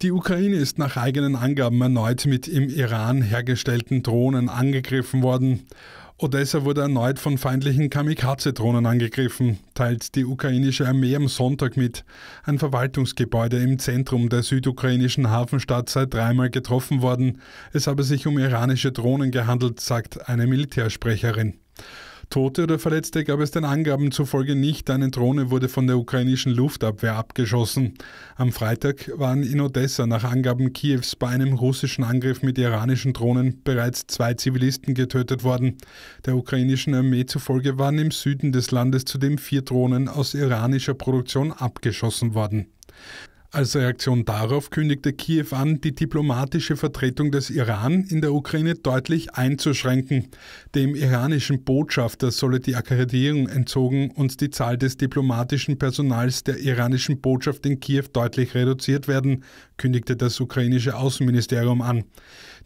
Die Ukraine ist nach eigenen Angaben erneut mit im Iran hergestellten Drohnen angegriffen worden. Odessa wurde erneut von feindlichen Kamikaze-Drohnen angegriffen, teilt die ukrainische Armee am Sonntag mit. Ein Verwaltungsgebäude im Zentrum der südukrainischen Hafenstadt sei dreimal getroffen worden. Es habe sich um iranische Drohnen gehandelt, sagt eine Militärsprecherin. Tote oder Verletzte gab es den Angaben zufolge nicht. Eine Drohne wurde von der ukrainischen Luftabwehr abgeschossen. Am Freitag waren in Odessa nach Angaben Kiews bei einem russischen Angriff mit iranischen Drohnen bereits zwei Zivilisten getötet worden. Der ukrainischen Armee zufolge waren im Süden des Landes zudem vier Drohnen aus iranischer Produktion abgeschossen worden. Als Reaktion darauf kündigte Kiew an, die diplomatische Vertretung des Iran in der Ukraine deutlich einzuschränken. Dem iranischen Botschafter solle die Akkreditierung entzogen und die Zahl des diplomatischen Personals der iranischen Botschaft in Kiew deutlich reduziert werden, kündigte das ukrainische Außenministerium an.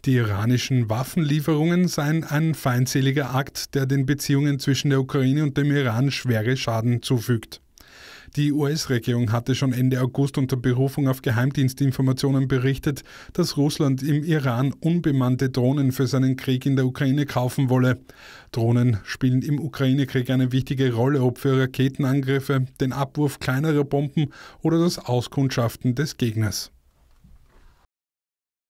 Die iranischen Waffenlieferungen seien ein feindseliger Akt, der den Beziehungen zwischen der Ukraine und dem Iran schwere Schaden zufügt. Die US-Regierung hatte schon Ende August unter Berufung auf Geheimdienstinformationen berichtet, dass Russland im Iran unbemannte Drohnen für seinen Krieg in der Ukraine kaufen wolle. Drohnen spielen im Ukraine-Krieg eine wichtige Rolle, ob für Raketenangriffe, den Abwurf kleinerer Bomben oder das Auskundschaften des Gegners.